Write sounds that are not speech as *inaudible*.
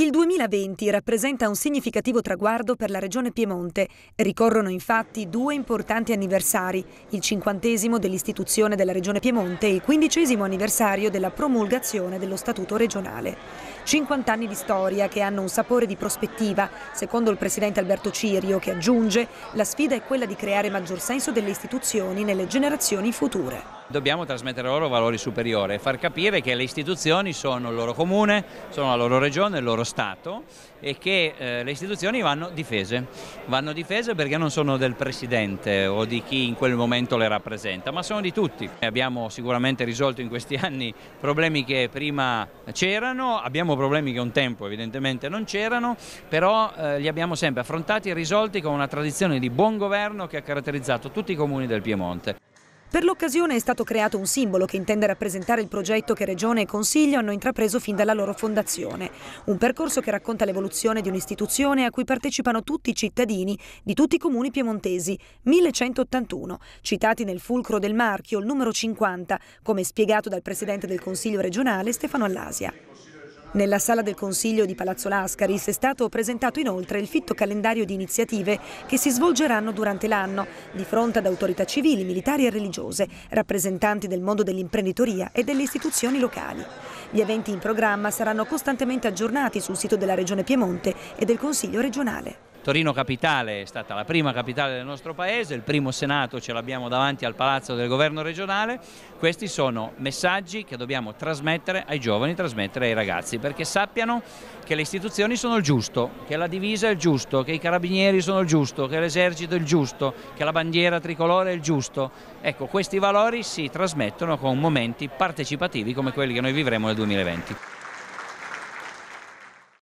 Il 2020 rappresenta un significativo traguardo per la Regione Piemonte. Ricorrono infatti due importanti anniversari, il cinquantesimo dell'istituzione della Regione Piemonte e il quindicesimo anniversario della promulgazione dello Statuto regionale. 50 anni di storia che hanno un sapore di prospettiva, secondo il presidente Alberto Cirio, che aggiunge la sfida è quella di creare maggior senso delle istituzioni nelle generazioni future. Dobbiamo trasmettere loro valori superiori e far capire che le istituzioni sono il loro comune, sono la loro regione, il loro Stato e che eh, le istituzioni vanno difese. Vanno difese perché non sono del Presidente o di chi in quel momento le rappresenta, ma sono di tutti. Abbiamo sicuramente risolto in questi *laughs* anni problemi che prima c'erano, abbiamo problemi che un tempo evidentemente non c'erano, però eh, li abbiamo sempre affrontati e risolti con una tradizione di buon governo che ha caratterizzato tutti i comuni del Piemonte. Per l'occasione è stato creato un simbolo che intende rappresentare il progetto che Regione e Consiglio hanno intrapreso fin dalla loro fondazione. Un percorso che racconta l'evoluzione di un'istituzione a cui partecipano tutti i cittadini di tutti i comuni piemontesi, 1181, citati nel fulcro del marchio, il numero 50, come spiegato dal Presidente del Consiglio regionale Stefano Allasia. Nella sala del Consiglio di Palazzo Lascaris è stato presentato inoltre il fitto calendario di iniziative che si svolgeranno durante l'anno di fronte ad autorità civili, militari e religiose, rappresentanti del mondo dell'imprenditoria e delle istituzioni locali. Gli eventi in programma saranno costantemente aggiornati sul sito della Regione Piemonte e del Consiglio regionale. Torino Capitale è stata la prima capitale del nostro paese, il primo Senato ce l'abbiamo davanti al Palazzo del Governo regionale, questi sono messaggi che dobbiamo trasmettere ai giovani, trasmettere ai ragazzi, perché sappiano che le istituzioni sono il giusto, che la divisa è il giusto, che i carabinieri sono il giusto, che l'esercito è il giusto, che la bandiera tricolore è il giusto. Ecco, questi valori si trasmettono con momenti partecipativi come quelli che noi vivremo nel 2020.